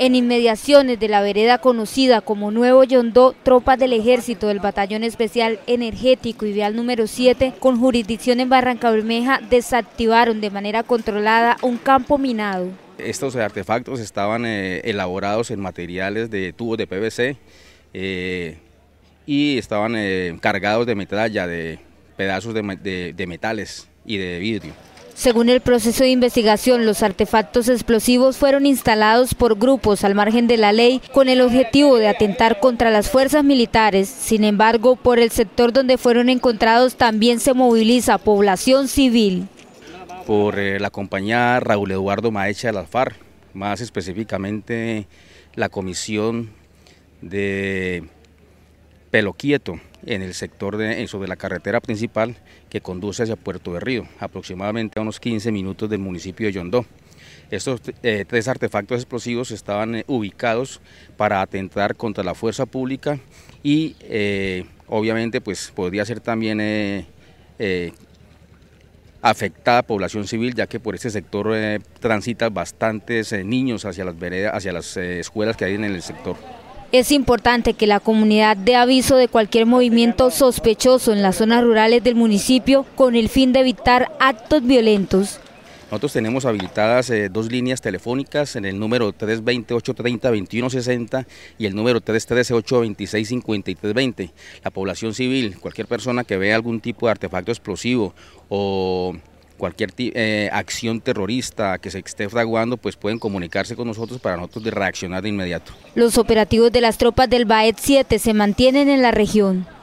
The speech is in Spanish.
En inmediaciones de la vereda conocida como Nuevo Yondó, tropas del ejército del Batallón Especial Energético y Vial número 7, con jurisdicción en Barranca Bermeja, desactivaron de manera controlada un campo minado. Estos artefactos estaban eh, elaborados en materiales de tubos de PVC eh, y estaban eh, cargados de metralla, de pedazos de metales y de vidrio. Según el proceso de investigación, los artefactos explosivos fueron instalados por grupos al margen de la ley con el objetivo de atentar contra las fuerzas militares. Sin embargo, por el sector donde fueron encontrados también se moviliza población civil. Por eh, la compañía Raúl Eduardo Maecha de Alfar, más específicamente la comisión de Pelo Quieto, en el sector de, sobre la carretera principal que conduce hacia Puerto de aproximadamente a unos 15 minutos del municipio de Yondó. Estos eh, tres artefactos explosivos estaban eh, ubicados para atentar contra la fuerza pública y eh, obviamente pues podría ser también afectada población civil, ya que por este sector transitan bastantes niños hacia las, veredas, hacia las escuelas que hay en el sector. Es importante que la comunidad dé aviso de cualquier movimiento sospechoso en las zonas rurales del municipio con el fin de evitar actos violentos. Nosotros tenemos habilitadas eh, dos líneas telefónicas en el número 320-830-2160 y el número 313-826-5320. La población civil, cualquier persona que vea algún tipo de artefacto explosivo o cualquier eh, acción terrorista que se esté fraguando, pues pueden comunicarse con nosotros para nosotros reaccionar de inmediato. Los operativos de las tropas del BAET 7 se mantienen en la región.